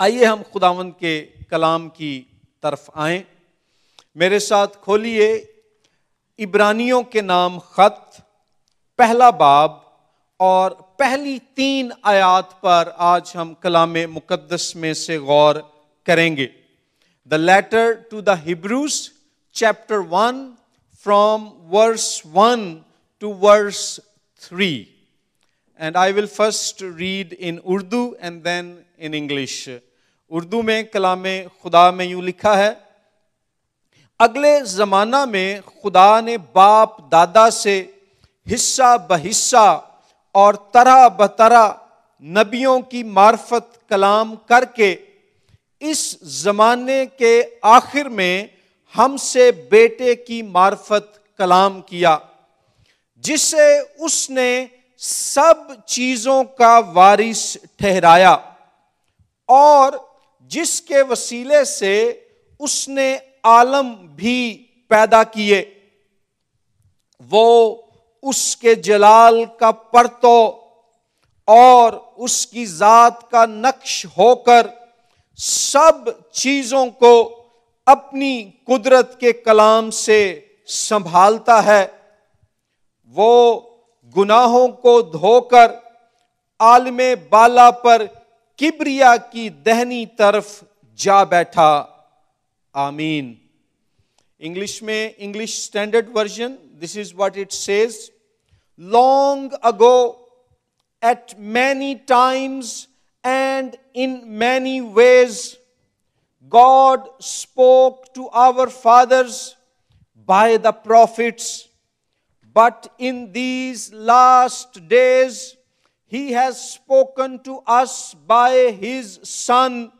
आइए हम खुदावंद के कलाम की तरफ आए मेरे साथ खोलिए इब्रानियों के नाम खत पहला बाब और पहली तीन आयात पर आज हम कलाम मुकद्दस में से गौर करेंगे the letter to the Hebrews chapter one from verse one to verse three and I will first read in Urdu and then in English Urdu में कलाम खुदा में यूं लिखा है अगले ज़माना में खुदा ने बाप दादा से हिस्सा बहिस्सा और तरह बतरा नबियों की मार्फत कलाम करके इस ज़माने के आखिर में हमसे बेटे की मार्फत कलाम किया जिसे उसने सब चीज़ों का वारिस ठहराया और जिसके वसीले से उसने आलम भी पैदा किए वो उसके जलाल का परतो और उसकी ज़ात का नक्श होकर सब चीज़ों को अपनी कुदरत के कलाम से संभालता है वो गुनाहों को धोकर आलम बाला पर किबरिया की दहनी तरफ जा बैठा आमीन इंग्लिश में English standard version this is what it says long ago at many times and in many ways God spoke to our fathers by the prophets but in these last days He has spoken to us by His Son,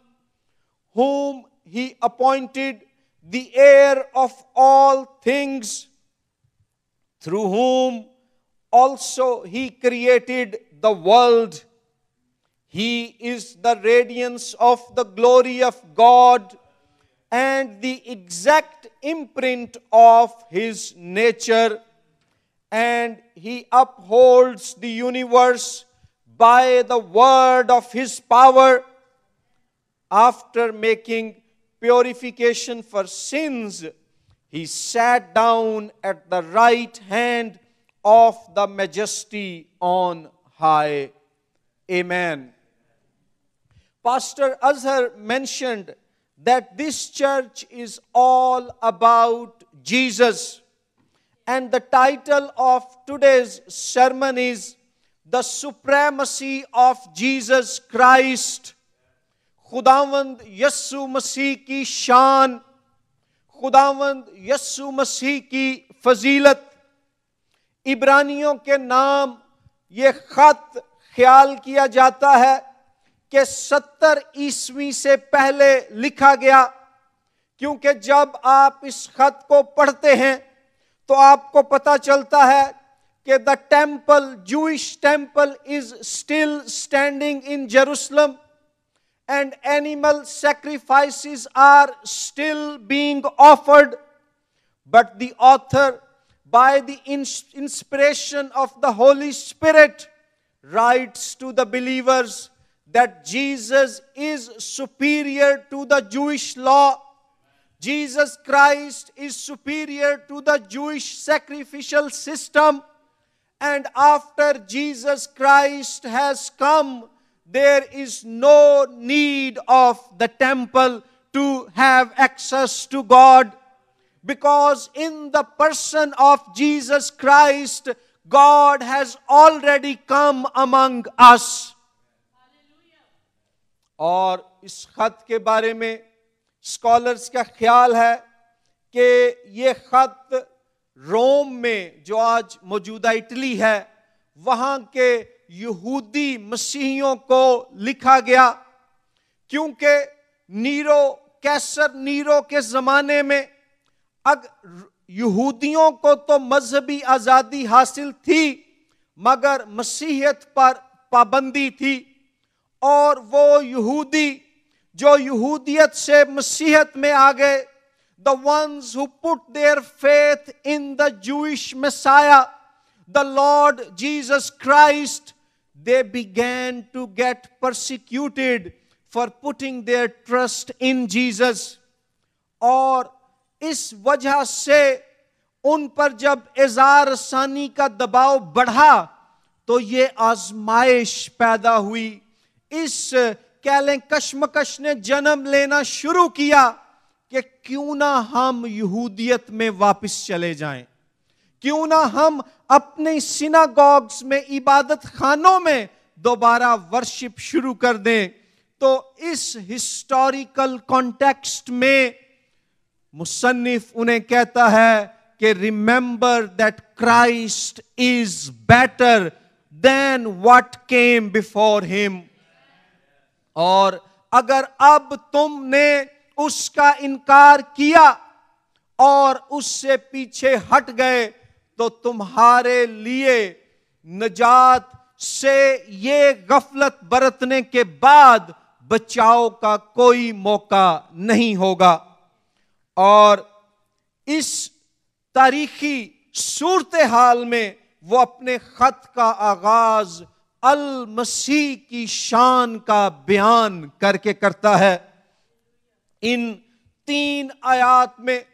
whom He appointed the heir of all things, through whom also He created the world. He is the radiance of the glory of God and the exact imprint of His nature, and He upholds the universe by the word of his power after making purification for sins, he sat down at the right hand of the majesty on high. Amen. Pastor Azhar mentioned that this church is all about Jesus. And the title of today's sermon is the supremacy of Jesus Christ खुदावंद यस्सु मसीह की शान खुदावंद यस्सु मसीह की फजीलत इब्रानियों के नाम ये खत ख्याल किया जाता है कि सत्तर ईस्वी से पहले लिखा गया क्योंकि जब आप इस खत को पढ़ते हैं तो आपको पता चलता है The temple, Jewish temple, is still standing in Jerusalem, and animal sacrifices are still being offered. But the author, by the inspiration of the Holy Spirit, writes to the believers that Jesus is superior to the Jewish law. Jesus Christ is superior to the Jewish sacrificial system and after Jesus Christ has come, there is no need of the temple to have access to God because in the person of Jesus Christ, God has already come among us. और इस खत के बारे में scholars का ख्याल है रोम में जो आज मौजूदा इटली है वहां के यहूदी मसीहियों को लिखा गया क्योंकि नीरो कैसर नीरो के जमाने में अग यहूदियों को तो मजहबी आज़ादी हासिल थी मगर मसीहत पर पाबंदी थी और वो यहूदी जो यहूदियत से मसीहत में आ गए the ones who put their faith in the Jewish Messiah, the Lord Jesus Christ, they began to get persecuted for putting their trust in Jesus. और इस वजह से उन पर जब एजार सानी का दबाव बढ़ा तो ये आजमाइश पैदा हुई इस कहलें कश्मकश ने जन्म लेना शुरू किया कि क्यों ना हम यहूदियत में वापस चले जाएं क्यों ना हम अपने सिनागॉग्स में इबादत खानों में दोबारा वर्शिप शुरू कर दें तो इस हिस्टोरिकल कॉन्टेक्स्ट में मुसन्फ उन्हें कहता है कि remember that Christ is better than what came before him और अगर अब तुमने उसका इनकार किया और उससे पीछे हट गए तो तुम्हारे लिए नजात से ये गफलत बरतने के बाद बचाव का कोई मौका नहीं होगा और इस तारीखी सूरत हाल में वो अपने खत का आगाज अल मसीह की शान का बयान करके करता है इन तीन आयात में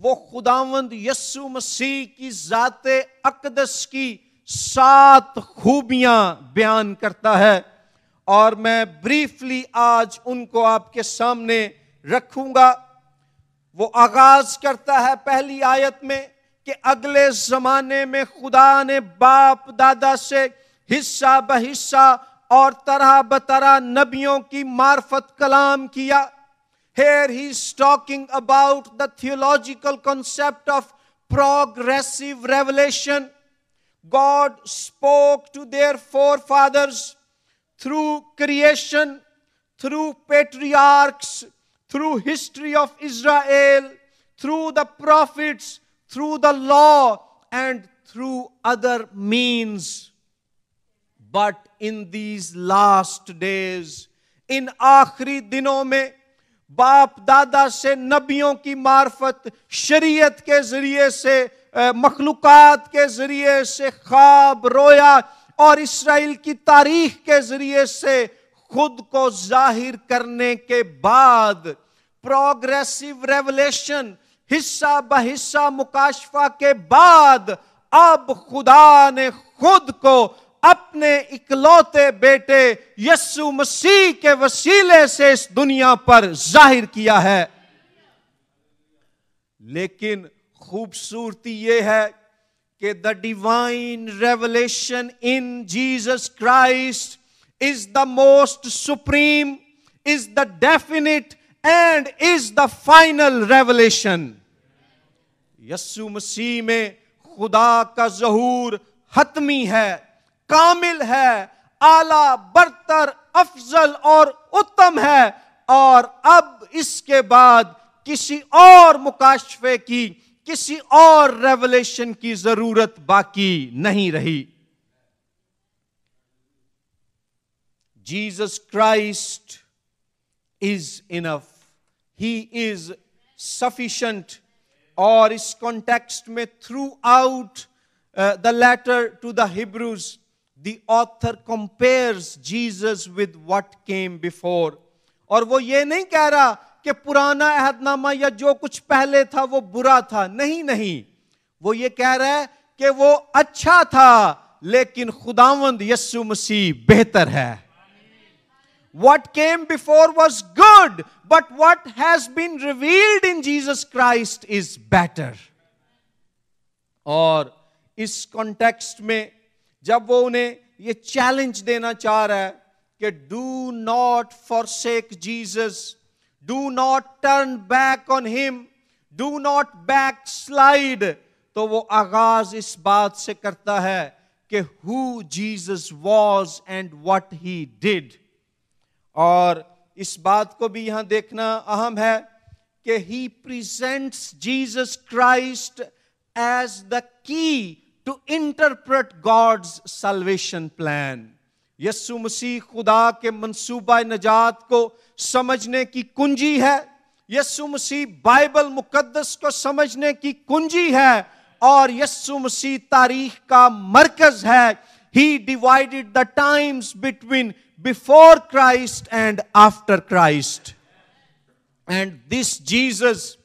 वो खुदावंद यस्सु मसीह की ज़ात अकदस की सात खूबियां बयान करता है और मैं ब्रीफली आज उनको आपके सामने रखूंगा वो आगाज करता है पहली आयत में कि अगले जमाने में खुदा ने बाप दादा से हिस्सा बहिस्सा और तरह बतरा नबियों की मार्फत कलाम किया Here he's talking about the theological concept of progressive revelation. God spoke to their forefathers through creation, through patriarchs, through history of Israel, through the prophets, through the law, and through other means. But in these last days, in Akhri दिनों बाप दादा से नबियों की मार्फत शरीयत के ज़रिए से मखलूक के ज़रिए से ख्वाब रोया और इसराइल की तारीख के ज़रिए से खुद को जाहिर करने के बाद प्रोग्रेसिव रेवलेशन हिस्सा बहिस्सा मुकाशफा के बाद अब खुदा ने खुद को अपने इकलौते बेटे यस्सु मसीह के वसीले से इस दुनिया पर जाहिर किया है लेकिन खूबसूरती यह है कि the divine revelation in Jesus Christ is the most supreme is the definite and is the final revelation यस्सु मसीह में खुदा का जहूर हतमी है कामिल है आला बरतर अफजल और उत्तम है और अब इसके बाद किसी और मुकाशफे की किसी और रेवलेशन की जरूरत बाकी नहीं रही Jesus Christ is enough he is sufficient और इस कॉन्टेक्स्ट में throughout the letter to the Hebrews the author compares Jesus with what came before. और वो ये नहीं कह रहा कि पुराना अहदनामा या जो कुछ पहले था वो बुरा था नहीं नहीं वो ये कह रहा है कि वो अच्छा था लेकिन खुदावंद यस्सु मसीह बेहतर है what came before was good but what has been revealed in Jesus Christ is better और इस कॉन्टेक्स्ट में जब वो उन्हें ये चैलेंज देना चाह रहा है कि do not forsake Jesus do not turn back on him do not backslide तो वो आगाज इस बात से करता है कि who Jesus was and what he did और इस बात को भी यहां देखना अहम है कि he presents Jesus Christ as the key to interpret God's salvation plan यस्सु मसीह खुदा के मनसूबा नजात को समझने की कुंजी है यस्सु मसीह बाइबल मुकद्दस को समझने की कुंजी है और यस्सु मसीह तारीख का मरकज है he divided the times between before Christ and after Christ and this Jesus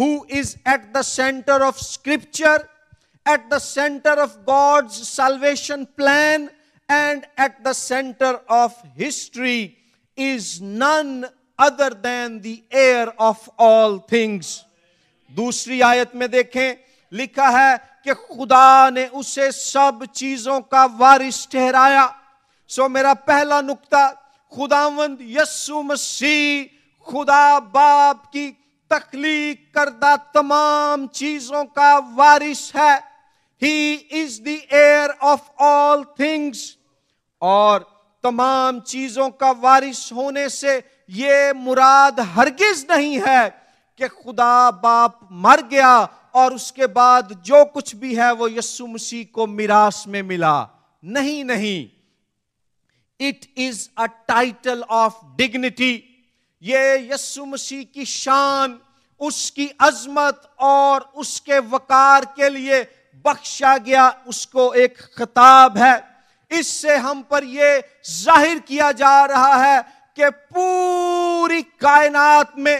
who is at the centre of scripture at the center of God's salvation plan and at the center of history is none other than the heir of all things. दूसरी आयत में देखें लिखा है कि खुदा ने उसे सब चीजों का वारिस ठहराया सो मेरा पहला नुक्ता खुदावंद यस्सु मसीह खुदा बाप की तखलीक करदा तमाम चीजों का वारिस है he is the heir of all things और तमाम चीजों का वारिस होने से ये मुराद हरगिज नहीं है कि खुदा बाप मर गया और उसके बाद जो कुछ भी है वो यस्सु मसीह को मिरास में मिला नहीं नहीं it is a title of dignity ये यस्सु मसीह की शान उसकी अजमत और उसके वकार के लिए बख्शा गया उसको एक खिताब है इससे हम पर यह जाहिर किया जा रहा है कि पूरी कायनात में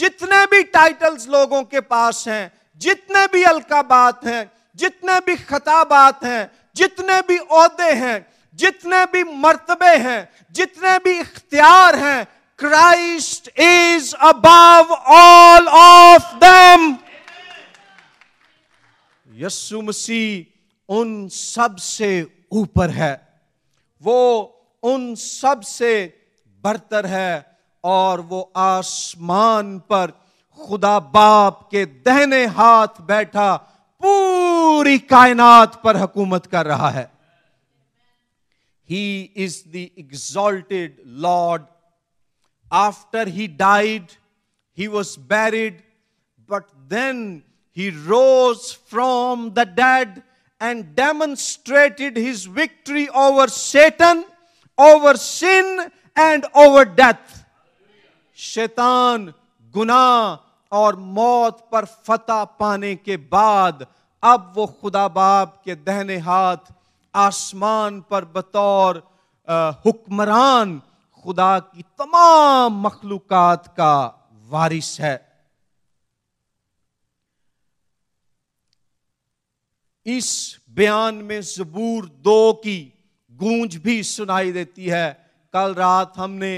जितने भी टाइटल्स लोगों के पास हैं जितने भी अलकाबात हैं जितने भी खताबात हैं जितने भी अहदे हैं जितने भी मर्तबे हैं जितने भी इख्तियार हैं Christ is above all of them यस्सु मसीह उन सब से ऊपर है वो उन सब से बढ़तर है और वो आसमान पर खुदा बाप के दहने हाथ बैठा पूरी कायनात पर हुकूमत कर रहा है he is the exalted Lord after he died he was buried but then he rose from the dead and demonstrated his victory over Satan, over sin, and over death. Shaitan, guna, और मौत पर फतह पाने के बाद अब वो खुदा बाप के दहने हाथ आसमान पर बतौर हुक्मरान खुदा की तमाम मखलूक़ात का वारिस है इस बयान में जबूर दो की गूंज भी सुनाई देती है कल रात हमने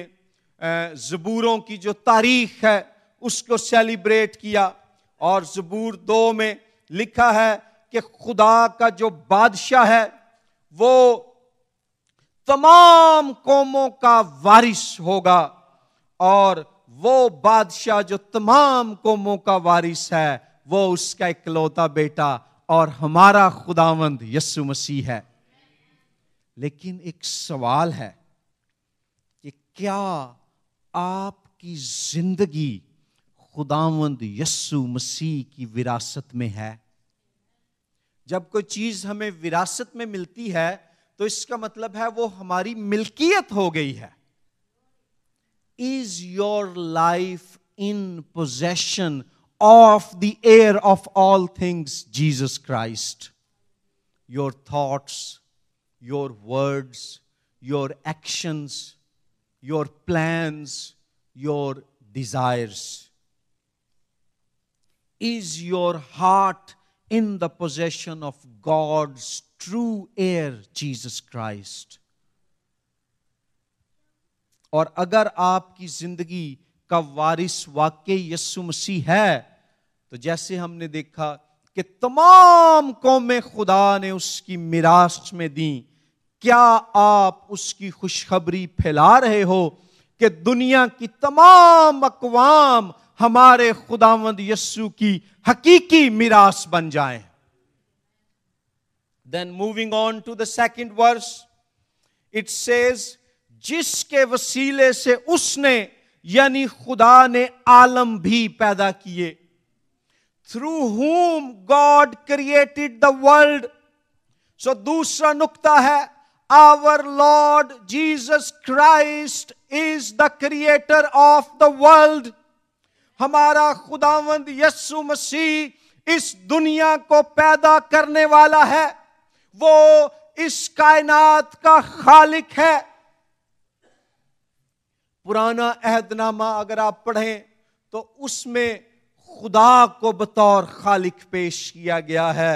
जबूरों की जो तारीख है उसको सेलिब्रेट किया और जबूर दो में लिखा है कि खुदा का जो बादशाह है वो तमाम कौमों का वारिस होगा और वो बादशाह जो तमाम कौमों का वारिस है वो उसका इकलौता बेटा और हमारा खुदावंद यस्सु मसीह है लेकिन एक सवाल है कि क्या आपकी जिंदगी खुदावंद यस्सु मसीह की विरासत में है जब कोई चीज हमें विरासत में मिलती है तो इसका मतलब है वो हमारी मिल्कियत हो गई है is your life in possession of the heir of all things, Jesus Christ. Your thoughts, your words, your actions, your plans, your desires. Is your heart in the possession of God's true heir, Jesus Christ? और अगर आपकी जिंदगी का वारिस वाकई यस्सु मसीह है तो जैसे हमने देखा कि तमाम कौमें खुदा ने उसकी मिरास में दी क्या आप उसकी खुशखबरी फैला रहे हो कि दुनिया की तमाम अकवाम हमारे खुदावंद यस्सु की हकीकी मिरास बन जाए then moving on to the second verse it says जिसके वसीले से उसने यानी खुदा ने आलम भी पैदा किए through whom God created the world so दूसरा नुकता है our Lord Jesus Christ is the creator of the world हमारा खुदावंद यस्सु मसीह इस दुनिया को पैदा करने वाला है वो इस कायनात का खालिक है पुराना अहदनामा अगर आप पढ़ें तो उसमें खुदा को बतौर खालिक पेश किया गया है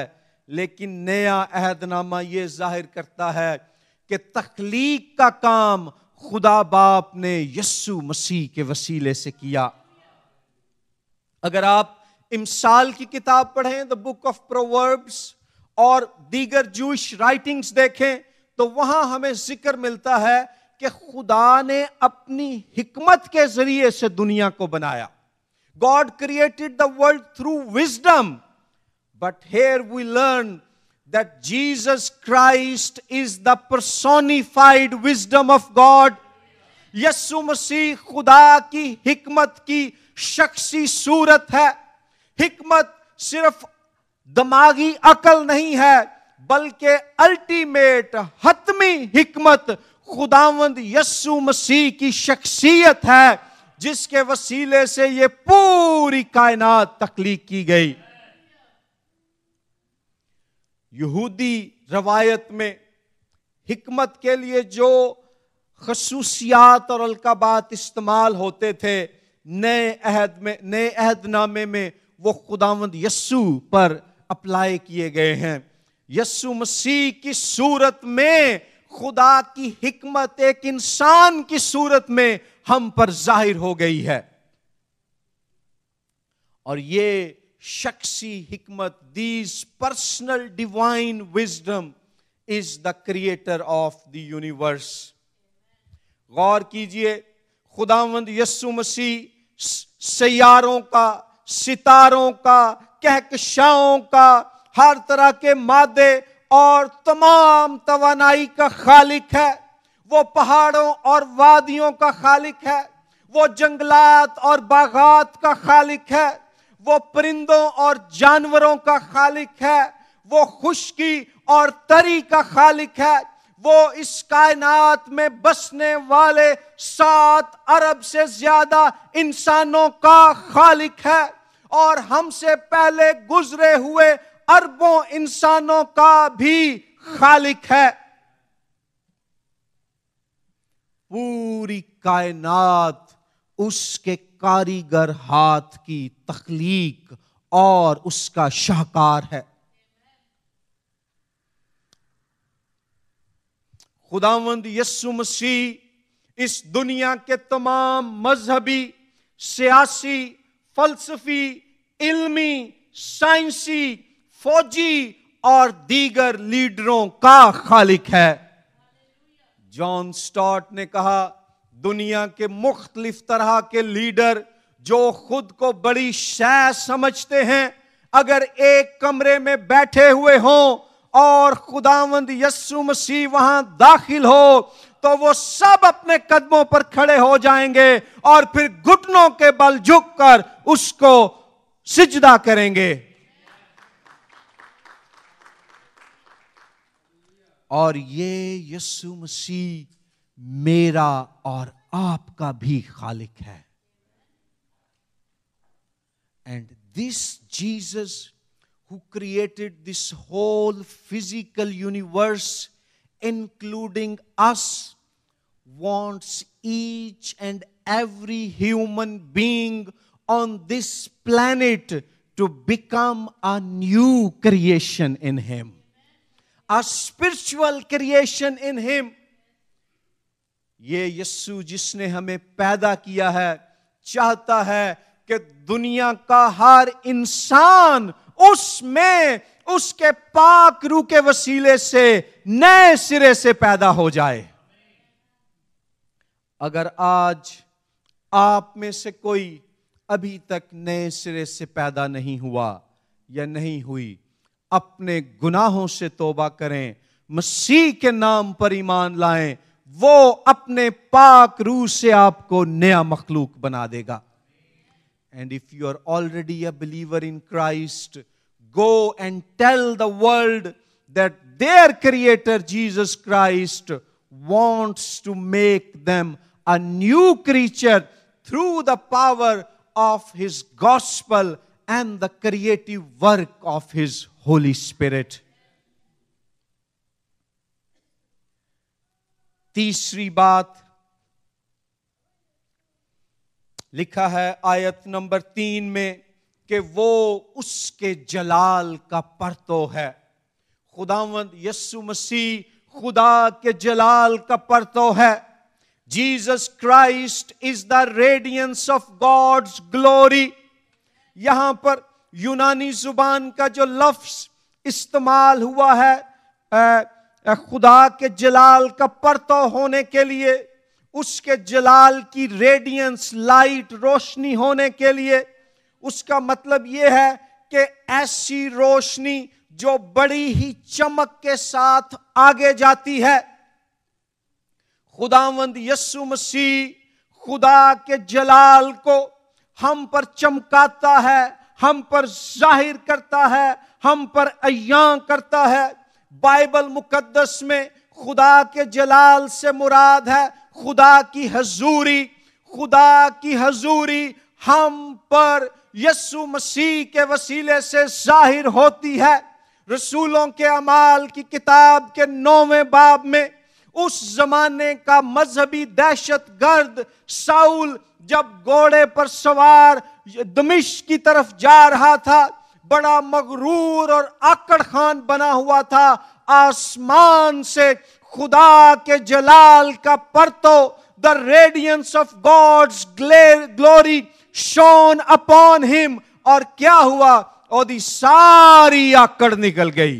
लेकिन नया अहदनामा यह जाहिर करता है कि तखलीक का काम खुदा बाप ने यस्सु मसीह के वसीले से किया अगर आप इमसाल की किताब पढ़ें द बुक ऑफ प्रोवर्ब्स और दीगर जूश राइटिंग्स देखें तो वहां हमें जिक्र मिलता है कि खुदा ने अपनी हिकमत के जरिए से दुनिया को बनाया God created the world through wisdom. But here we learn that Jesus Christ is the personified wisdom of God. Yesu मसीह खुदा की हिकमत की शख्सी सूरत है हिकमत सिर्फ दमागी अकल नहीं है बल्कि अल्टीमेट हतमी हिकमत खुदावंद यस्सु मसीह की शख्सियत है जिसके वसीले से ये पूरी कायनात तकलीक की गई यहूदी रवायत में हिकमत के लिए जो खसूसियात और अलकाबात इस्तेमाल होते थे नए अहद में नए अहदनामे में वो खुदावंद यस्सु पर अप्लाई किए गए हैं यस्सु मसीह की सूरत में खुदा की हिकमत एक इंसान की सूरत में हम पर जाहिर हो गई है और ये शख्सी हिकमत these personal divine wisdom is the creator of the universe गौर कीजिए खुदावंद यस्सु मसीह सैारों का सितारों का कहकशाओं का हर तरह के मादे और तमाम तवानाई का खालिक है वो पहाड़ों और वादियों का खालिक है वो जंगलात और बागात का खालिक है वो परिंदों और जानवरों का खालिक है वो खुशकी और तरी का खालिक है वो इस कायनात में बसने वाले सात अरब से ज्यादा इंसानों का खालिक है और हमसे पहले गुजरे हुए अरबों इंसानों का भी खालिक है पूरी कायनात उसके कारीगर हाथ की तख्लीक और उसका शाहकार है खुदावंद यस्सु मसीह इस दुनिया के तमाम मजहबी सियासी फलसफी इल्मी साइंसी फौजी और दीगर लीडरों का खालिक है जॉन स्टॉट ने कहा दुनिया के मुख्तलिफ तरह के लीडर जो खुद को बड़ी शह समझते हैं अगर एक कमरे में बैठे हुए हों और खुदावंद यस्सु मसीह वहां दाखिल हो तो वो सब अपने कदमों पर खड़े हो जाएंगे और फिर घुटनों के बल झुक कर उसको सिजदा करेंगे और ये यसु मसीह मेरा और आपका भी खालिक है and this Jesus who created this whole physical universe including us wants each and every human being on this planet to become a new creation in him a spiritual creation in him ये यस्सु जिसने हमें पैदा किया है चाहता है कि दुनिया का हर इंसान उसमें उसके पाक रू के वसीले से नए सिरे से पैदा हो जाए अगर आज आप में से कोई अभी तक नए सिरे से पैदा नहीं हुआ या नहीं हुई अपने गुनाहों से तोबा करें मसीह के नाम पर ईमान लाएं वो अपने पाक रूह से आपको नया मखलूक बना देगा and if you are already a believer in Christ go and tell the world that their creator Jesus Christ wants to make them a new creature through the power of his gospel and the creative work of His Holy Spirit. तीसरी बात लिखा है आयत नंबर तीन में कि वो उसके जलाल का परतो है खुदावंद यस्सु मसीह खुदा के जलाल का परतो है Jesus Christ is the radiance of God's glory यहां पर यूनानी जुबान का जो लफ्स इस्तेमाल हुआ है आ, खुदा के जलाल का परतो होने के लिए उसके जलाल की रेडियंस लाइट रोशनी होने के लिए उसका मतलब यह है कि ऐसी रोशनी जो बड़ी ही चमक के साथ आगे जाती है खुदावंद यस्सु मसीह खुदा के जलाल को हम पर चमकाता है हम पर जाहिर करता है हम पर अया करता है बाइबल मुकद्दस में खुदा के जलाल से मुराद है खुदा की हजूरी खुदा की हजूरी हम पर यसु मसीह के वसीले से जाहिर होती है रसूलों के अमाल की किताब के नौवें बाब में उस जमाने का मजहबी दहशत गर्द साउल जब घोड़े पर सवार दमिश की तरफ जा रहा था बड़ा मगरूर और आकड़ खान बना हुआ था आसमान से खुदा के जलाल का परतो the radiance of God's glory shone upon him और क्या हुआ और सारी आकड़ निकल गई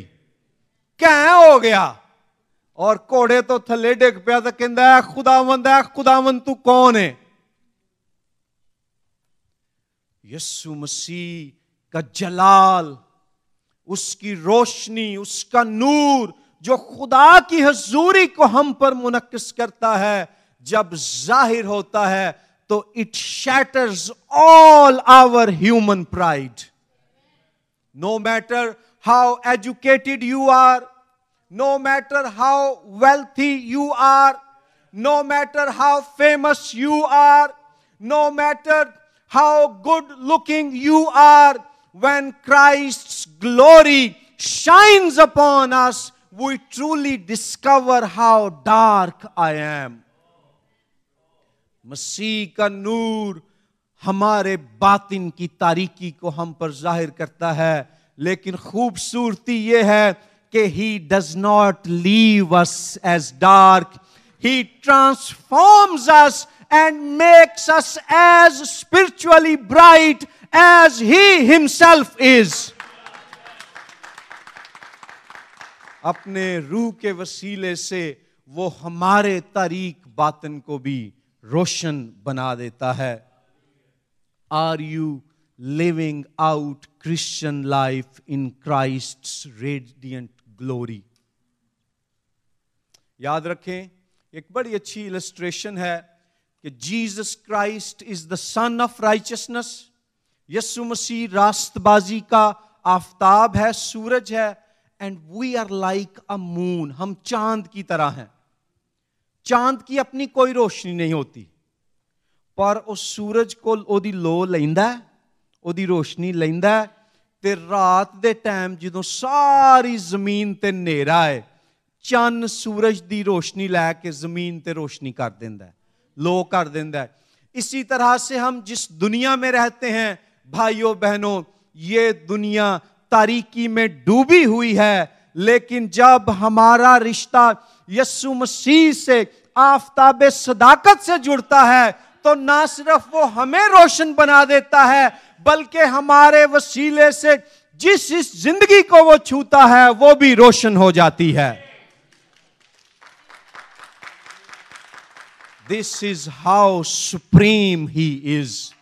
क्या हो गया और घोड़े तो थले डिग पे तो कहता खुदावंद है खुदावंद तू कौन है यस्सु मसीह का जलाल उसकी रोशनी उसका नूर जो खुदा की हजूरी को हम पर मुनक्स करता है जब जाहिर होता है तो it shatters all our human pride no matter how educated you are no matter how wealthy you are no matter how famous you are no matter how good looking you are, when Christ's glory shines upon us, we truly discover how dark I am. मसीह का नूर हमारे बातिन की तारीकी को हम पर जाहिर करता है लेकिन खूबसूरती यह है कि he does not leave us as dark he transforms us and makes us as spiritually bright as He Himself is. अपने रूह के वसीले से वो हमारे तारीख बातन को भी रोशन बना देता है are you living out Christian life in Christ radiant glory याद रखें एक बड़ी अच्छी इलस्ट्रेशन है कि Jesus Christ is the sun of righteousness Yesu मसीह रास्तबाजी का आफताब है सूरज है and we are like a moon हम चांद की तरह हैं चांद की अपनी कोई रोशनी नहीं होती पर उस सूरज को ओदी लो लेंदा है ਉਹਦੀ ਰੋਸ਼ਨੀ ਲੈਂਦਾ ਤੇ ਰਾਤ ਦੇ ਟਾਈਮ ਜਦੋਂ ਸਾਰੀ जमीन ते ਹਨੇਰਾ ਹੈ ਚੰਨ ਸੂਰਜ ਦੀ ਰੋਸ਼ਨੀ ਲੈ ਕੇ ਜ਼ਮੀਨ ਤੇ ਰੋਸ਼ਨੀ लोग कर देता है इसी तरह से हम जिस दुनिया में रहते हैं भाइयों बहनों ये दुनिया तारीकी में डूबी हुई है लेकिन जब हमारा रिश्ता यस्सु मसीह से आफताब सदाकत से जुड़ता है तो ना सिर्फ वो हमें रोशन बना देता है बल्कि हमारे वसीले से जिस इस जिंदगी को वो छूता है वो भी रोशन हो जाती है This is how supreme He is.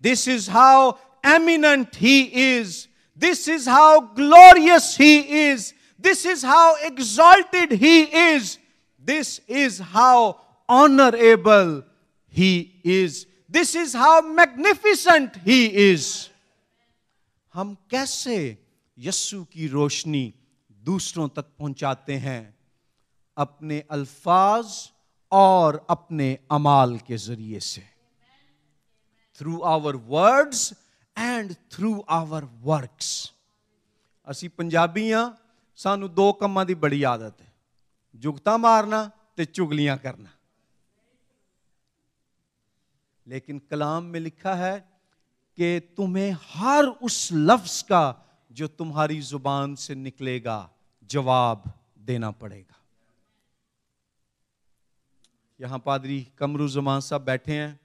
This is how eminent He is. This is how glorious He is. This is how exalted He is. This is how honorable He is. This is how magnificent He is. हम कैसे यस्सु की रोशनी दूसरों तक पहुंचाते हैं अपने अल्फाज और अपने अमाल के जरिए से through our words through our works असी पंजाबी हाँ सानू दो कमां की बड़ी आदत है जुगत मारना तो चुगलियां करना लेकिन कलाम में लिखा है कि तुम्हें हर उस लफ्ज का जो तुम्हारी जुबान से निकलेगा जवाब देना पड़ेगा यहाँ पादरी कमरू जमान साहब बैठे हैं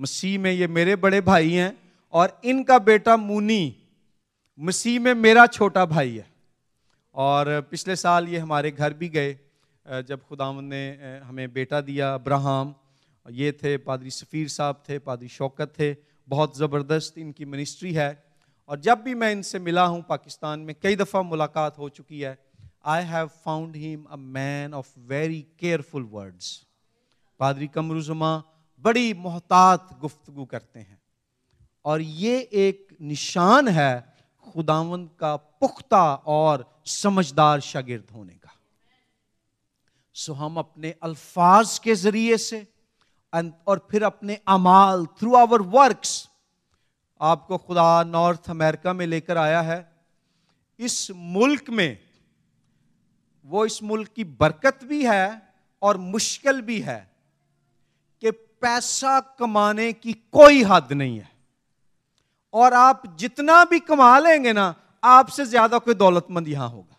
मसीह में ये मेरे बड़े भाई हैं और इनका बेटा मुनी मसीह में मेरा छोटा भाई है और पिछले साल ये हमारे घर भी गए जब खुदाम ने हमें बेटा दिया अब्राहम ये थे पादरी सफ़ीर साहब थे पादरी शौकत थे बहुत ज़बरदस्त इनकी मिनिस्ट्री है और जब भी मैं इनसे मिला हूँ पाकिस्तान में कई दफ़ा मुलाकात हो चुकी है I have found him a man of very careful words पादरी कमरुजमा बड़ी मोहतात गुफ्तगु करते हैं और ये एक निशान है खुदावंद का पुख्ता और समझदार शागिर्द होने का सो हम अपने अल्फाज के ज़रिए से और फिर अपने अमाल थ्रू आवर वर्क्स आपको खुदा नॉर्थ अमेरिका में लेकर आया है इस मुल्क में वो इस मुल्क की बरकत भी है और मुश्किल भी है पैसा कमाने की कोई हद नहीं है और आप जितना भी कमा लेंगे ना आपसे ज्यादा कोई दौलतमंद यहां होगा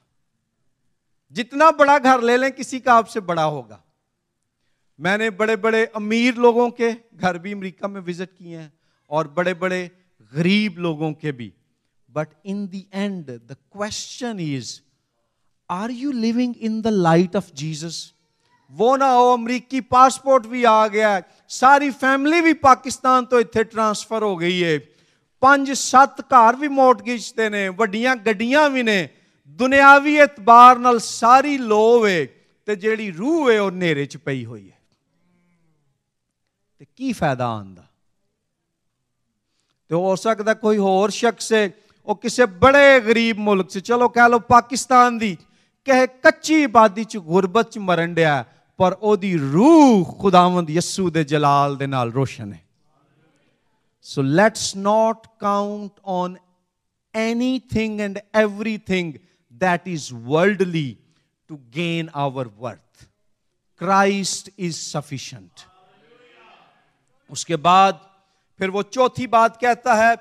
जितना बड़ा घर ले लें किसी का आपसे बड़ा होगा मैंने बड़े बड़े अमीर लोगों के घर भी अमेरिका में विजिट किए हैं और बड़े बड़े गरीब लोगों के भी but in the end the question is are you living in the light of Jesus ਵੋ ਨਾ ਉਹ ਅਮਰੀਕੀ ਪਾਸਪੋਰਟ ਵੀ ਆ ਗਿਆ ਸਾਰੀ ਫੈਮਿਲੀ ਵੀ ਪਾਕਿਸਤਾਨ ਤੋਂ ਇੱਥੇ ਟਰਾਂਸਫਰ ਹੋ ਗਈ ਏ ਪੰਜ ਸੱਤ ਘਰ ਵੀ ਮੋਟਗੇਜ ਤੇ ਨੇ ਵੱਡੀਆਂ ਗੱਡੀਆਂ ਵੀ ਨੇ ਦੁਨਿਆਵੀ ਇਤਬਾਰ ਨਾਲ ਸਾਰੀ ਲੋਵ ਏ ਤੇ ਜਿਹੜੀ ਰੂਹ ਏ ਉਹ ਨੇਰੇ 'ਚ ਪਈ ਹੋਈ ਏ ਤੇ ਕੀ ਫਾਇਦਾ ਆਂਦਾ ਤੇ ਹੋ ਸਕਦਾ ਕੋਈ ਹੋਰ ਸ਼ਖਸ ਏ ਉਹ ਕਿਸੇ ਬੜੇ ਗਰੀਬ ਮੁਲਕ 'ਚ ਚਲੋ ਕਹਿ ਲਓ ਪਾਕਿਸਤਾਨ ਦੀ ਕਹੇ ਕੱਚੀ ਆਬਾਦੀ 'ਚ ਗੁਰਬਤ 'ਚ ਮਰਨ ਡਿਆ पर ओदी रूह खुदावंद यस्सू दे जलाल दे नाल रोशन है so let's not count on anything and everything that is worldly to gain our worth Christ is sufficient उसके बाद फिर वो चौथी बात कहता है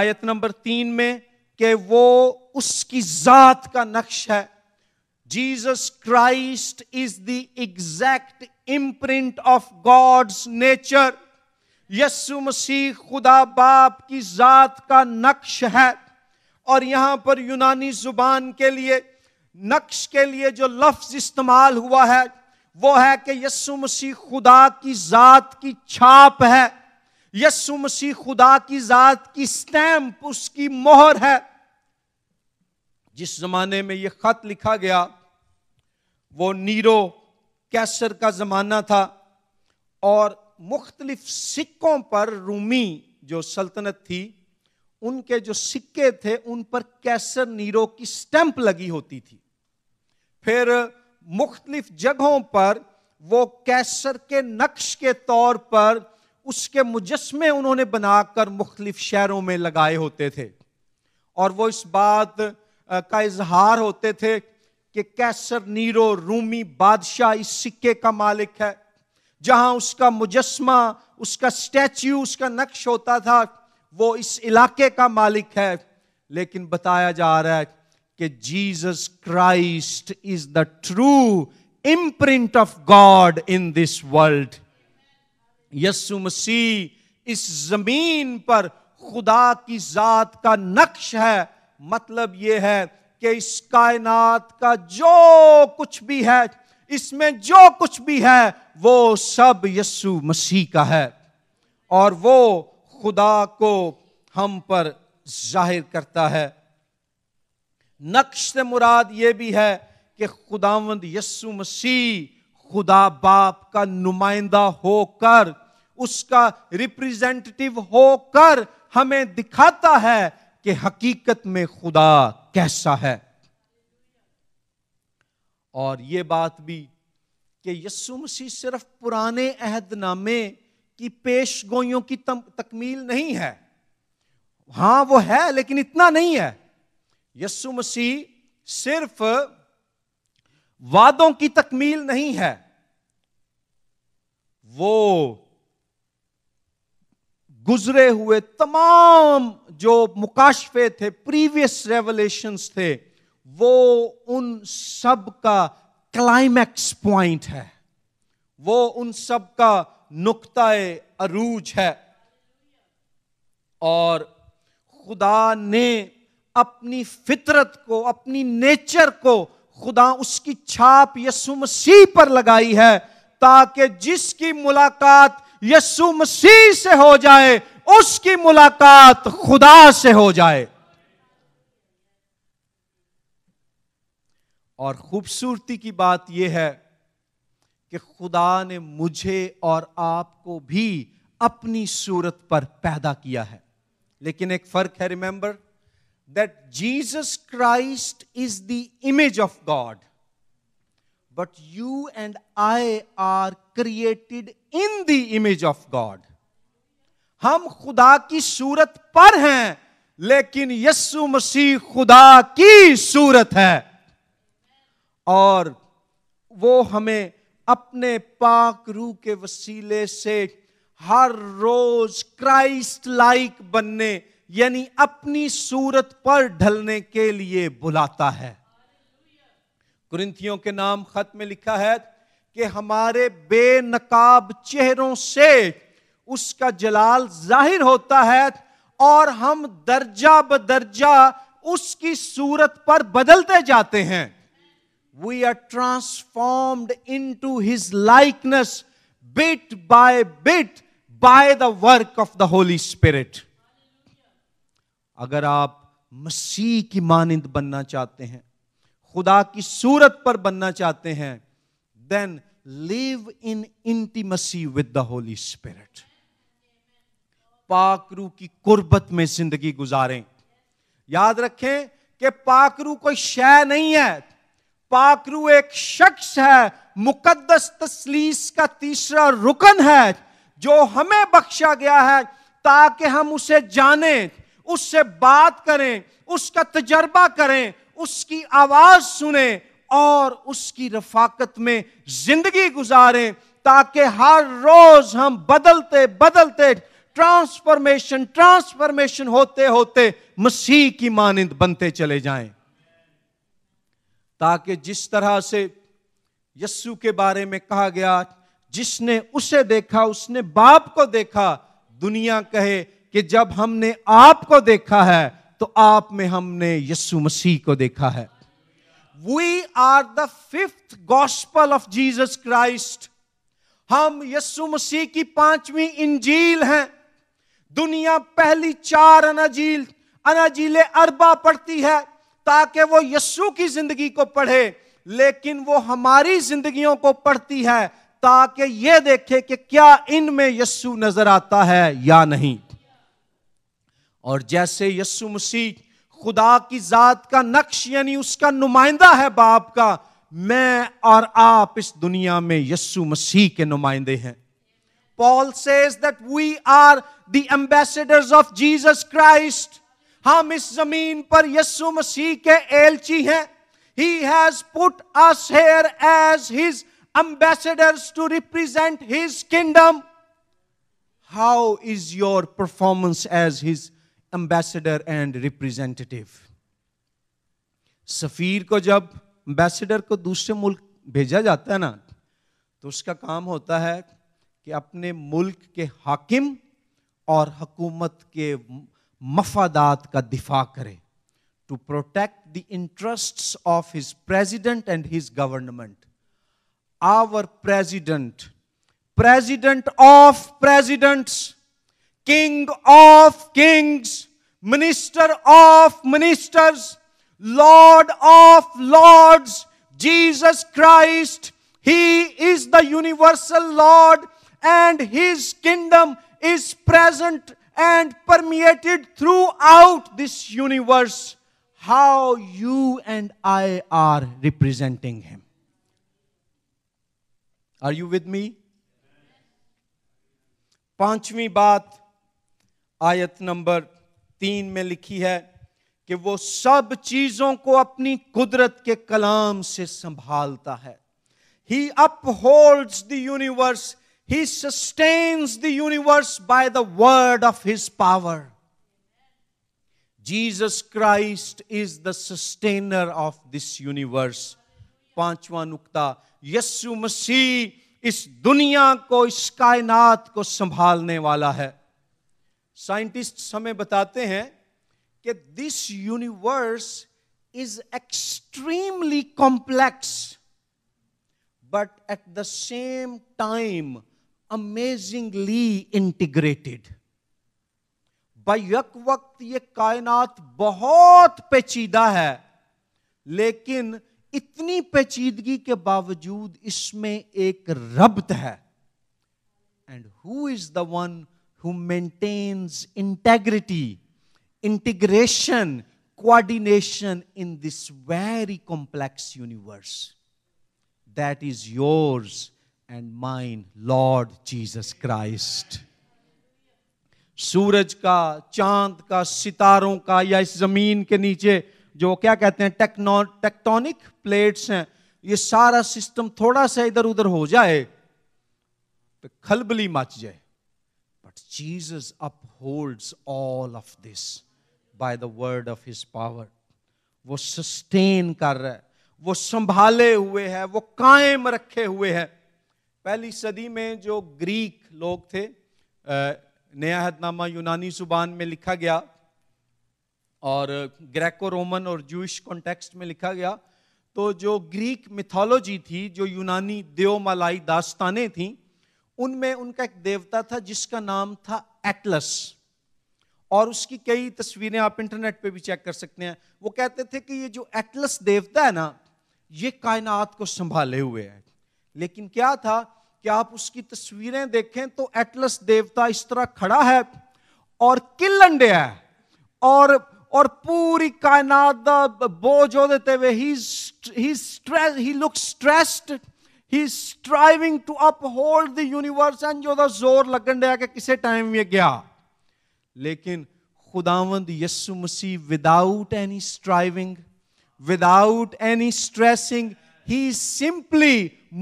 आयत नंबर तीन में कि वो उसकी जात का नक्श है Jesus Christ is the exact imprint of God's nature. Yesu मसीह खुदा बाप की जात का नक्श है और यहां पर यूनानी जुबान के लिए नक्श के लिए जो लफ्ज इस्तेमाल हुआ है वो है कि यस्सु मसीह खुदा की जात की छाप है यस्सु मसीह खुदा की जात की स्टैंप उसकी मोहर है जिस जमाने में ये खत लिखा गया वो नीरो कैसर का ज़माना था और मुख्तलिफ सिक्कों पर रूमी जो सल्तनत थी उनके जो सिक्के थे उन पर कैसर नीरो की स्टैंप लगी होती थी फिर मुख्तलिफ जगहों पर वो कैसर के नक्श के तौर पर उसके मुजस्मे उन्होंने बनाकर मुख्तलिफ शहरों में लगाए होते थे और वो इस बात का इजहार होते थे कि कैसर नीरो रूमी बादशाह इस सिक्के का मालिक है जहां उसका मुजस्मा उसका स्टैच्यू उसका नक्श होता था वो इस इलाके का मालिक है लेकिन बताया जा रहा है कि Jesus Christ is the true imprint of God in this world Yesu मसीह इस जमीन पर खुदा की जात का नक्श है मतलब यह है कि इस कायनात का जो कुछ भी है इसमें जो कुछ भी है वो सब यस्सु मसीह का है और वो खुदा को हम पर जाहिर करता है नक्श से मुराद ये भी है कि खुदावंद यस्सु मसीह खुदा बाप का नुमाइंदा होकर उसका रिप्रेजेंटेटिव होकर हमें दिखाता है कि हकीकत में खुदा कैसा है और ये बात भी कि यस्सु मसीह सिर्फ पुराने अहदनामे की पेश गोइयों की तकमील नहीं है हां वो है लेकिन इतना नहीं है यस्सु मसीह सिर्फ वादों की तकमील नहीं है वो गुजरे हुए तमाम जो मुकाशफे थे प्रीवियस रेवलेशंस थे वो उन सब का क्लाइमैक्स पॉइंट है वो उन सब का नुकता अरूज है और खुदा ने अपनी फितरत को अपनी नेचर को खुदा उसकी छाप यसु मसीह पर लगाई है ताकि जिसकी मुलाकात यस्सु मसीह से हो जाए उसकी मुलाकात खुदा से हो जाए और खूबसूरती की बात यह है कि खुदा ने मुझे और आपको भी अपनी सूरत पर पैदा किया है लेकिन एक फर्क है remember that Jesus Christ is the image of God but you and I are created in the image of God हम खुदा की सूरत पर हैं लेकिन यस्सु मसीह खुदा की सूरत है और वो हमें अपने पाक रू के वसीले से हर रोज क्राइस्ट लाइक बनने यानी अपनी सूरत पर ढलने के लिए बुलाता है कुरिंथियों के नाम खत में लिखा है कि हमारे बेनकाब चेहरों से उसका जलाल जाहिर होता है और हम दर्जा बदर्जा उसकी सूरत पर बदलते जाते हैं we are transformed into his likeness bit by bit by the work of the Holy Spirit अगर आप मसीह की मानिंद बनना चाहते हैं खुदा की सूरत पर बनना चाहते हैं then live in intimacy with the Holy Spirit. पाकरू की कुर्बत में जिंदगी गुजारें याद रखें कि पाकरू कोई शय नहीं है पाकरू एक शख्स है मुकद्दस तस्लीस का तीसरा रुकन है जो हमें बख्शा गया है ताकि हम उसे जाने उससे बात करें उसका तजर्बा करें उसकी आवाज सुने और उसकी रफाकत में जिंदगी गुजारें ताकि हर रोज हम बदलते बदलते ट्रांसफॉर्मेशन ट्रांसफॉर्मेशन होते होते मसीह की मानिंद बनते चले जाएं ताकि जिस तरह से यस्सु के बारे में कहा गया जिसने उसे देखा उसने बाप को देखा दुनिया कहे कि जब हमने आपको देखा है तो आप में हमने यस्सु मसीह को देखा है we are the fifth gospel of Jesus Christ हम यस्सु मसीह की पांचवी इंजील हैं दुनिया पहली चार अनाजील अनाजीले अरबा पढ़ती है ताकि वो यीशु की जिंदगी को पढ़े लेकिन वो हमारी जिंदगियों को पढ़ती है ताकि ये देखे कि क्या इनमें यस्सु नजर आता है या नहीं और जैसे यस्सु मसीह खुदा की जात का नक्श यानी उसका नुमाइंदा है बाप का मैं और आप इस दुनिया में यस्सु मसीह के नुमाइंदे हैं Paul says that we are the ambassadors of Jesus Christ हम इस जमीन पर यस्सु मसीह के एलची हैं he has put us here as his ambassadors to represent his kingdom how is your performance as his ambassador and representative सफ़ीर को जब एम्बेसडर को दूसरे मुल्क भेजा जाता है ना तो उसका काम होता है कि अपने मुल्क के हाकिम और हकूमत के मफादात का दिफा करे to protect the interest of his president and his government our president president of presidents King of kings, minister of ministers, Lord of lords, Jesus Christ. He is the universal Lord, and his kingdom is present and permeated throughout this universe. How you and I are representing him. Are you with me? Panchmi bath. आयत नंबर तीन में लिखी है कि वो सब चीजों को अपनी कुदरत के कलाम से संभालता है he upholds the universe he sustains the universe by the word of his power Jesus Christ is the sustainer of this universe पांचवा नुकता यस्सु मसीह इस दुनिया को इस कायनात को संभालने वाला है साइंटिस्ट हमें बताते हैं कि this universe is extremely complex but at the same time amazingly integrated बक वक्त ये कायनात बहुत पेचीदा है लेकिन इतनी पेचीदगी के बावजूद इसमें एक रब्त है and who is the one who maintains integrity, integration, coordination in this very complex universe that is yours and mine, Lord Jesus Christ. सूरज का चांद का सितारों का या इस जमीन के नीचे जो क्या कहते हैं टेक्नो टेक्टोनिक प्लेट्स हैं ये सारा सिस्टम थोड़ा सा इधर उधर हो जाए तो खलबली मच जाए gods. Jesus upholds all of this by the word of his power. वो सस्टेन कर रहा है वो संभाले हुए है वो कायम रखे हुए है पहली सदी में जो ग्रीक लोग थे नया हदनामा यूनानी जुबान में लिखा गया और ग्रेको रोमन और जूश कॉन्टेक्स्ट में लिखा गया तो जो ग्रीक मिथोलॉजी थी जो यूनानी देवमलाई दास्तानें थीं उनमें उनका एक देवता था जिसका नाम था एटलस और उसकी कई तस्वीरें आप इंटरनेट पे भी चेक कर सकते हैं वो कहते थे कि ये जो एटलस देवता है ना ये कायनात को संभाले हुए है लेकिन क्या था कि आप उसकी तस्वीरें देखें तो एटलस देवता इस तरह खड़ा है और अंडे है और और पूरी कायनात बोझ देते हुए he look stressed he striving to uphold the universe and जो जोर लगन दिया कि किसी टाइम में गया लेकिन खुदावंद यसु मसीह without any striving without any stressing he simply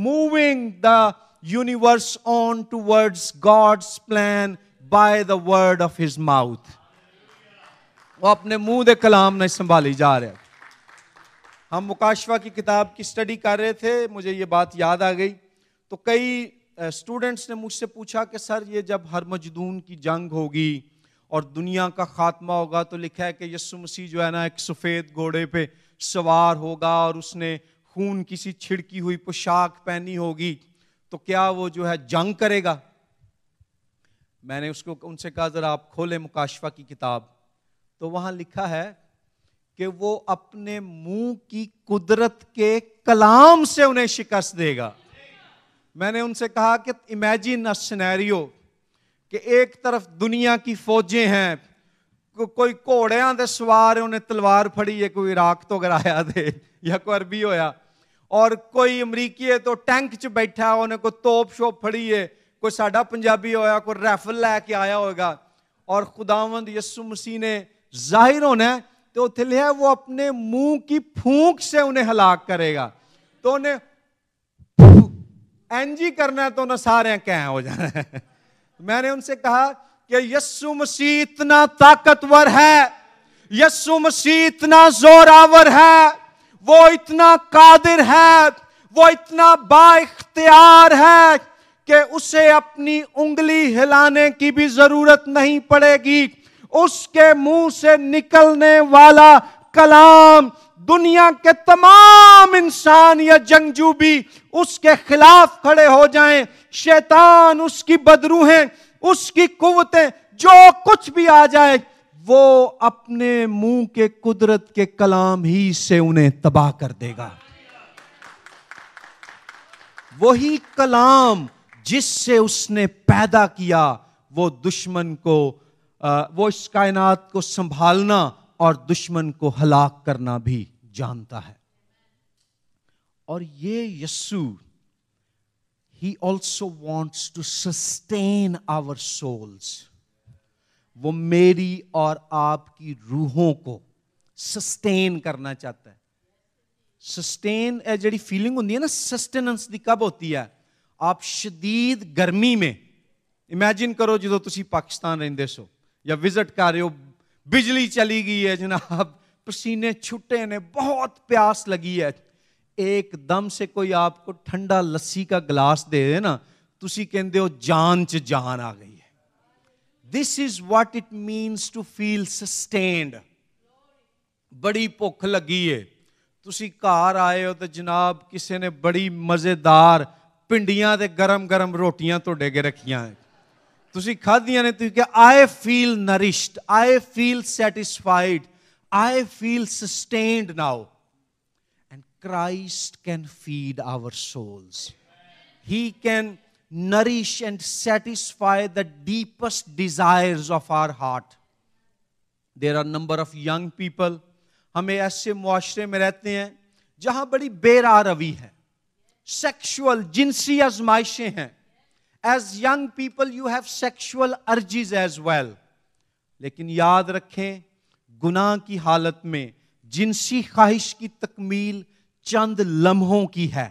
moving the universe on towards God's plan by the word of his mouth वो अपने मुंह दे कलाम नहीं संभाली जा रहे हम मुकाशवा की किताब की स्टडी कर रहे थे मुझे ये बात याद आ गई तो कई स्टूडेंट्स ने मुझसे पूछा कि सर ये जब हर मजदून की जंग होगी और दुनिया का खात्मा होगा तो लिखा है कि यस्सु मसीह जो है ना एक सफ़ेद घोड़े पे सवार होगा और उसने खून किसी छिड़की हुई पोशाक पहनी होगी तो क्या वो जो है जंग करेगा मैंने उसको उनसे कहा ज़रा आप खोले मुकाशवा की किताब तो वहाँ लिखा है कि वो अपने मुंह की कुदरत के कलाम से उन्हें शिकस्त देगा मैंने उनसे कहा कि इमेजिन अ सिनेरियो कि एक तरफ दुनिया की फौजें हैं को, कोई घोड़िया के सवार उन्हें तलवार फड़ी है कोई इराक तो आया थे या कोई अरबी होया और कोई अमरीकी है तो टैंक च बैठा उन्हें कोई तोप शोप फड़ी है कोई साडा पंजाबी होया कोई रैफल लैके आया होगा और खुदावंद यसु मसीह ने जाहिर होना है तो तिलह वो अपने मुंह की फूंक से उन्हें हलाक करेगा तो उन्हें एनजी करना है तो ना सारे कह हो जाना है मैंने उनसे कहा कि यस्सु मसीह इतना ताकतवर है यस्सु मसीह इतना जोरावर है वो इतना कादिर है वो इतना बाख्तियार है कि उसे अपनी उंगली हिलाने की भी जरूरत नहीं पड़ेगी उसके मुंह से निकलने वाला कलाम दुनिया के तमाम इंसान या जंगजू भी उसके खिलाफ खड़े हो जाएं शैतान उसकी बदरूहें उसकी कुवतें जो कुछ भी आ जाए वो अपने मुंह के कुदरत के कलाम ही से उन्हें तबाह कर देगा वही कलाम जिससे उसने पैदा किया वो दुश्मन को वो इस कायनात को संभालना और दुश्मन को हलाक करना भी जानता है और ये Yesu he also wants to sustain our souls वो मेरी और आपकी रूहों को सस्टेन करना चाहता है सस्टेन जी फीलिंग होंगी है ना सस्टेनेंस की कब होती है आप शदीद गर्मी में इमेजिन करो जो तुम पाकिस्तान रेंदे सो या विजिट कर रहे हो बिजली चली गई है जनाब पसीने छुटे ने बहुत प्यास लगी है एकदम से कोई आपको ठंडा लस्सी का गिलास दे दे ना तुसी तो केंद्र हो जान च जान आ गई है this is what it means to feel sustained बड़ी भुख लगी है तुसी घर आए हो तो जनाब किसी ने बड़ी मज़ेदार भिंडिया के गर्म गर्म रोटियां तोड़े के रखिया है ਤੁਸੀਂ ਖਾਧੀਆਂ ਨੇ ਤੁਸੀਂ ਕਿਹਾ I feel nourished I feel satisfied I feel sustained now and Christ can feed our souls he can nourish and satisfy the deepest desires of our heart there are number of young people हमें ऐसे मुआशरे में रहते हैं जहां बड़ी बेरारवी है sexual जिनसी आजमाइशें हैं as young people you have sexual urges as well लेकिन याद रखें गुनाह की हालत में जिनसी ख्वाहिश की तकमील चंद लम्हों की है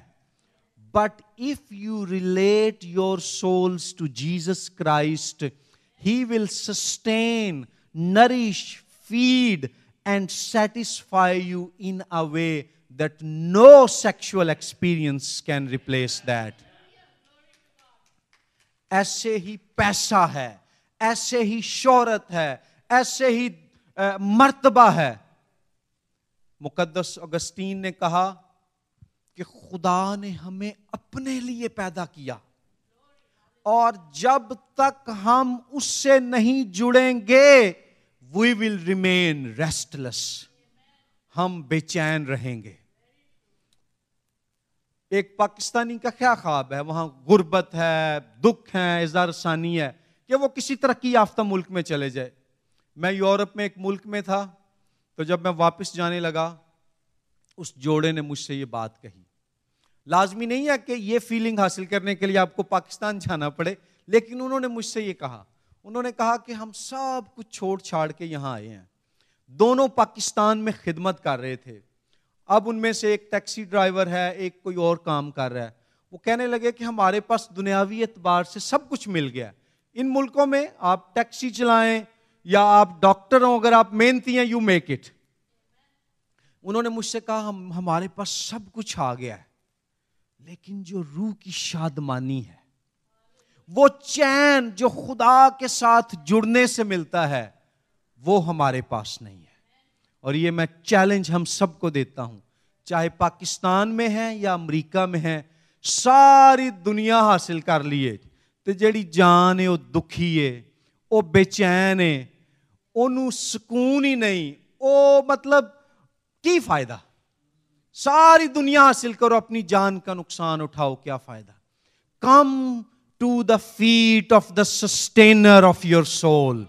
but if you relate your souls to Jesus Christ he will sustain nourish feed and satisfy you in that no sexual experience can replace that. ऐसे ही पैसा है ऐसे ही शोहरत है ऐसे ही मर्तबा है मुकदस अगस्तीन ने कहा कि खुदा ने हमें अपने लिए पैदा किया और जब तक हम उससे नहीं जुड़ेंगे वी विल रिमेन रेस्टलेस हम बेचैन रहेंगे एक पाकिस्तानी का क्या ख्वाब है वहाँ गुर्बत है दुख है इजारसानी है कि वो किसी तरक्की याफ्ता मुल्क में चले जाए मैं यूरोप में एक मुल्क में था तो जब मैं वापस जाने लगा उस जोड़े ने मुझसे ये बात कही लाजमी नहीं है कि ये फीलिंग हासिल करने के लिए आपको पाकिस्तान जाना पड़े लेकिन उन्होंने मुझसे ये कहा उन्होंने कहा कि हम सब कुछ छोड़ छाड़ के यहाँ आए हैं दोनों पाकिस्तान में खिदमत कर रहे थे अब उनमें से एक टैक्सी ड्राइवर है एक कोई और काम कर रहा है वो कहने लगे कि हमारे पास दुनियावी एतबार से सब कुछ मिल गया इन मुल्कों में आप टैक्सी चलाएं या आप डॉक्टर हो अगर आप मेहनती हैं यू मेक इट उन्होंने मुझसे कहा हम हमारे पास सब कुछ आ गया है लेकिन जो रूह की शादमानी है वो चैन जो खुदा के साथ जुड़ने से मिलता है वो हमारे पास नहीं है और ये मैं चैलेंज हम सबको देता हूं चाहे पाकिस्तान में है या अमेरिका में है सारी दुनिया हासिल कर लिए तो जी जान है वह दुखी है वो बेचैन है ओनू सुकून ही नहीं ओ मतलब की फायदा सारी दुनिया हासिल करो अपनी जान का नुकसान उठाओ क्या फायदा come to the feet of the sustainer of your soul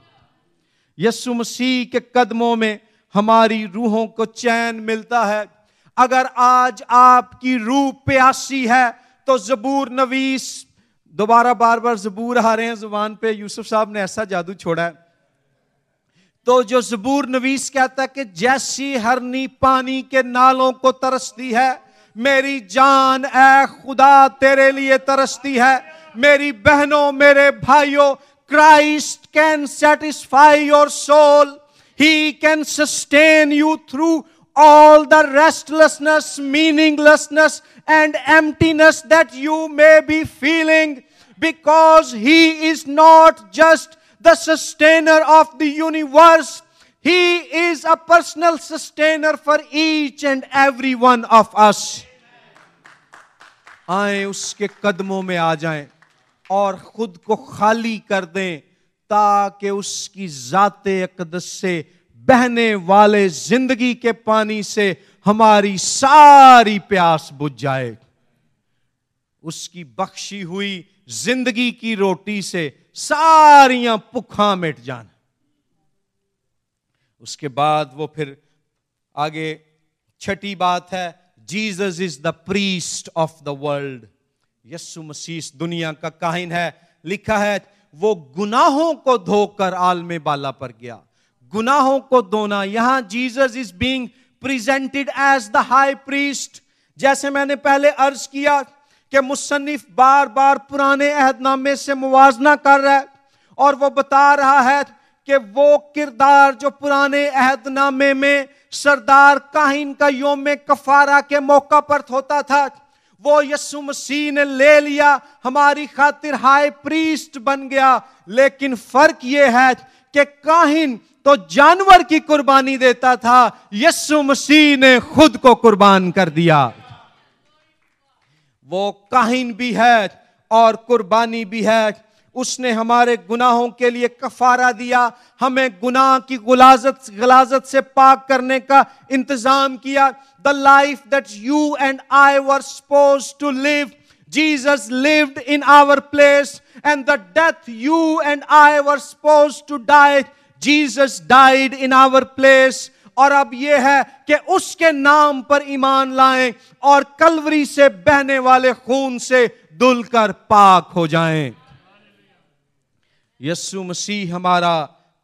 Yesu मसीह के कदमों में हमारी रूहों को चैन मिलता है अगर आज आपकी रूह प्यासी है तो जबूर नवीस दोबारा बार बार जबूर आ रहे हैं जुबान पे यूसुफ साहब ने ऐसा जादू छोड़ा है तो जो जबूर नवीस कहता है कि जैसी हरनी पानी के नालों को तरसती है मेरी जान ए खुदा तेरे लिए तरसती है मेरी बहनों मेरे भाइयों Christ can satisfy your soul He can sustain you through all the restlessness, meaninglessness, and emptiness that you may be feeling because He is not just the sustainer of the universe. He is a personal sustainer for each and every one of us. आए उसके कदमों में आ जाएं और खुद को खाली कर दें ताकि उसकी ज़ात अकदस से बहने वाले जिंदगी के पानी से हमारी सारी प्यास बुझ जाए उसकी बख्शी हुई जिंदगी की रोटी से सारियां पुखा मिट जान उसके बाद वो फिर आगे छठी बात है Jesus is the priest of the world Yesu मसीह दुनिया का काहिन है लिखा है वो गुनाहों को धोकर आलमे बाला पर गया गुनाहों को धोना यहां Jesus is being presented as the high priest जैसे मैंने पहले अर्ज किया कि मुसन्फ बार बार पुराने अहदनामे से मुवजना कर रहा है और वो बता रहा है कि वो किरदार जो पुराने अहदनामे में सरदार काहिन का योम कफारा के मौका पर होता था वो यसु मसीह ने ले लिया हमारी खातिर हाई प्रीस्ट बन गया लेकिन फर्क ये है कि काहिन तो जानवर की कुर्बानी देता था यसु मसीह ने खुद को कुर्बान कर दिया वो काहिन भी है और कुर्बानी भी है उसने हमारे गुनाहों के लिए कफारा दिया हमें गुनाह की गुलाजत गलाजत से पाक करने का इंतजाम किया the life that you and I were supposed to live. Jesus lived in our place, and the death you and I were supposed to die, Jesus died in our place. और अब यह है कि उसके नाम पर ईमान लाएं और कलवरी से बहने वाले खून से धुलकर पाक हो जाएं। यस्सु मसीह हमारा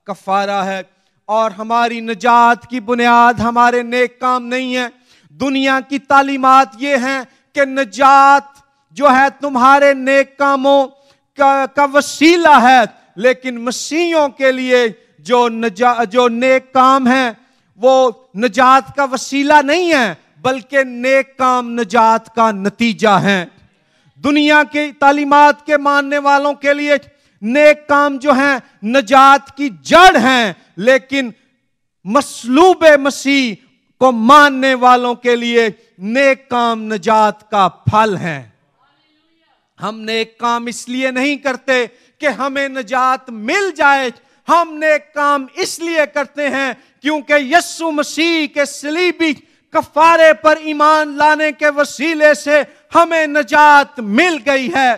कफारा है और हमारी निजात की बुनियाद हमारे नेक काम नहीं है दुनिया की तालीमत ये हैं कि निजात जो है तुम्हारे नेक कामों का, का वसीला है लेकिन मसीहों के लिए जो नजा जो नेक काम हैं वो निजात का वसीला नहीं है बल्कि नेक काम निजात का नतीजा है दुनिया के तालीमत के मानने वालों के लिए नेक काम जो हैं निजात की जड़ हैं लेकिन मसलूब मसीह को मानने वालों के लिए नेक काम नजात का फल है हम नेक काम इसलिए नहीं करते कि हमें नजात मिल जाए हम नेक काम इसलिए करते हैं क्योंकि यस्सु मसीह के सलीबी कफारे पर ईमान लाने के वसीले से हमें नजात मिल गई है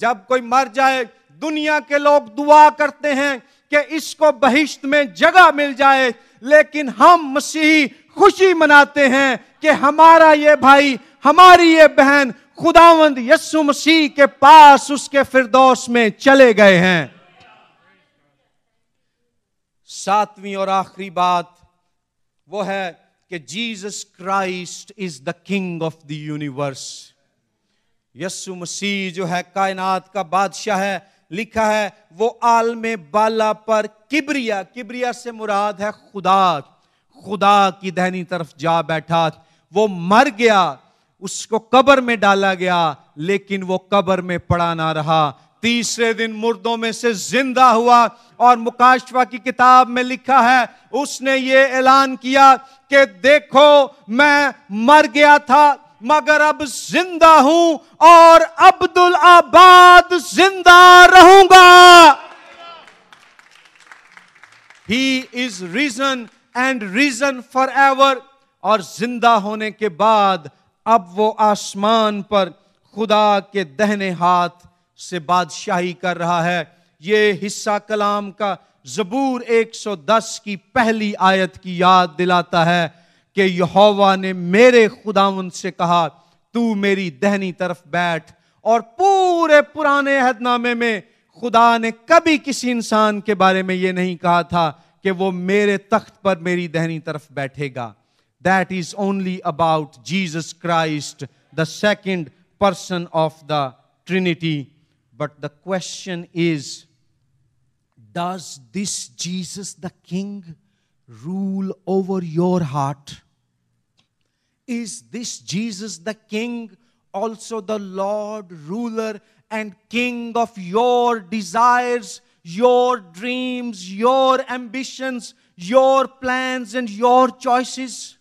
जब कोई मर जाए दुनिया के लोग दुआ करते हैं कि इसको बहिष्त में जगह मिल जाए लेकिन हम मसीही खुशी मनाते हैं कि हमारा ये भाई हमारी ये बहन खुदावंद यस्सु मसीह के पास उसके फिरदौस में चले गए हैं सातवीं और आखिरी बात वो है कि Jesus Christ is the king of the universe Yesu मसीह जो है कायनात का बादशाह है लिखा है वो आलम बाला पर किबरिया किबरिया से मुराद है खुदा खुदा की दहनी तरफ जा बैठा वो मर गया उसको कब्र में डाला गया लेकिन वो कब्र में पड़ा ना रहा तीसरे दिन मुर्दों में से जिंदा हुआ और मुकाशवा की किताब में लिखा है उसने ये ऐलान किया कि देखो मैं मर गया था मगर अब जिंदा हूं और अब्दुल आबाद जिंदा रहूंगा he is reigning and reigning forever और जिंदा होने के बाद अब वो आसमान पर खुदा के दहने हाथ से बादशाही कर रहा है ये हिस्सा कलाम का जबूर 110 की पहली आयत की याद दिलाता है कि यहोवा ने मेरे खुदावन से कहा तू मेरी दहनी तरफ बैठ और पूरे पुराने हदनामे में खुदा ने कभी किसी इंसान के बारे में यह नहीं कहा था कि वो मेरे तख्त पर मेरी दहनी तरफ बैठेगा that is only about Jesus Christ the second person of the Trinity but the question is does this Jesus the king rule over your heart Is this Jesus the King, also the Lord, ruler, and King of your desires, your dreams, your ambitions, your plans, and your choices?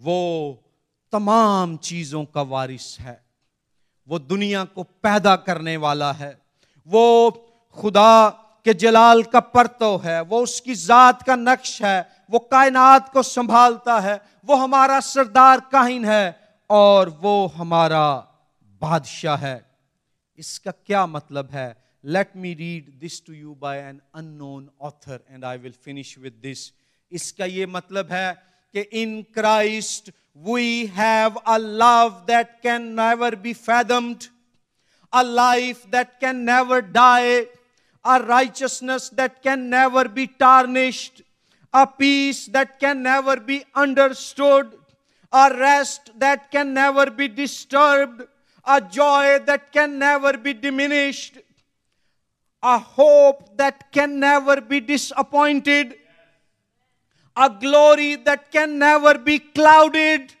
वो तमाम चीजों का वारिस है वो दुनिया को पैदा करने वाला है वो खुदा कि जलाल का परतो है वो उसकी ज़ात का नक्श है वो कायनात को संभालता है वो हमारा सरदार काहिन है और वो हमारा बादशाह है इसका क्या मतलब है let me read this to you by an unknown author and I will finish with this इसका ये मतलब है कि in Christ we have a love that can never be fathomed a life that can never die a righteousness that can never be tarnished, a peace that can never be understood, a rest that can never be disturbed, a joy that can never be diminished, a hope that can never be disappointed, a glory that can never be clouded,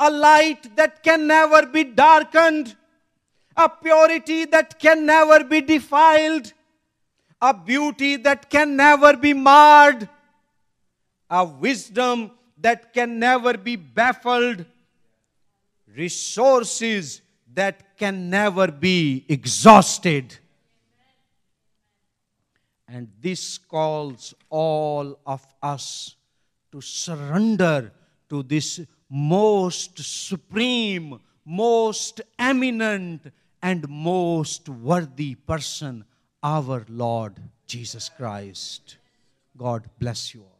a light that can never be darkened, a purity that can never be defiled, a beauty that can never be marred, a wisdom that can never be baffled, resources that can never be exhausted. And this calls all of us to surrender to this most supreme, most eminent, and most worthy person our Lord Jesus Christ. God bless you all.